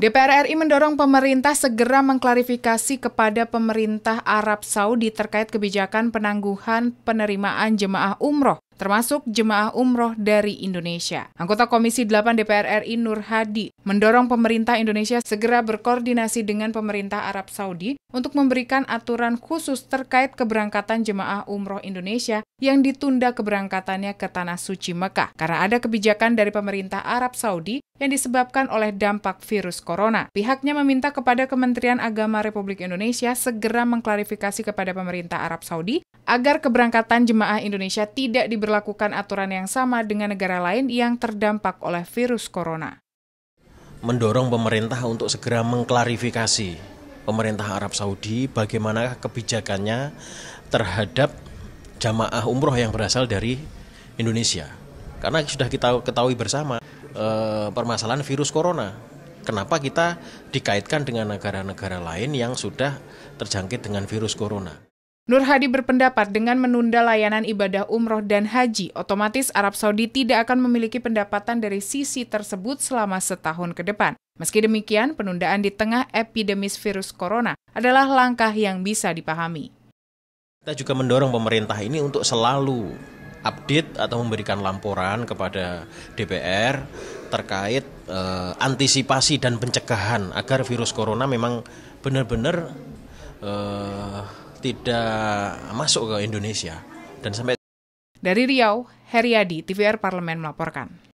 DPR RI mendorong pemerintah segera mengklarifikasi kepada pemerintah Arab Saudi terkait kebijakan penangguhan penerimaan jemaah umroh termasuk jemaah umroh dari Indonesia. Anggota Komisi 8 DPR RI Nur Hadi mendorong pemerintah Indonesia segera berkoordinasi dengan pemerintah Arab Saudi untuk memberikan aturan khusus terkait keberangkatan jemaah umroh Indonesia yang ditunda keberangkatannya ke Tanah Suci Mekah karena ada kebijakan dari pemerintah Arab Saudi yang disebabkan oleh dampak virus corona. Pihaknya meminta kepada Kementerian Agama Republik Indonesia segera mengklarifikasi kepada pemerintah Arab Saudi agar keberangkatan jemaah Indonesia tidak diberlakukan aturan yang sama dengan negara lain yang terdampak oleh virus corona. Mendorong pemerintah untuk segera mengklarifikasi pemerintah Arab Saudi bagaimana kebijakannya terhadap jamaah umroh yang berasal dari Indonesia. Karena sudah kita ketahui bersama Eh, permasalahan virus corona. Kenapa kita dikaitkan dengan negara-negara lain yang sudah terjangkit dengan virus corona? Nur Hadi berpendapat dengan menunda layanan ibadah umroh dan haji, otomatis Arab Saudi tidak akan memiliki pendapatan dari sisi tersebut selama setahun ke depan. Meski demikian, penundaan di tengah epidemis virus corona adalah langkah yang bisa dipahami. Kita juga mendorong pemerintah ini untuk selalu update atau memberikan laporan kepada DPR terkait eh, antisipasi dan pencegahan agar virus corona memang benar-benar eh, tidak masuk ke Indonesia dan sampai dari Riau Heriadi TVR Parlemen melaporkan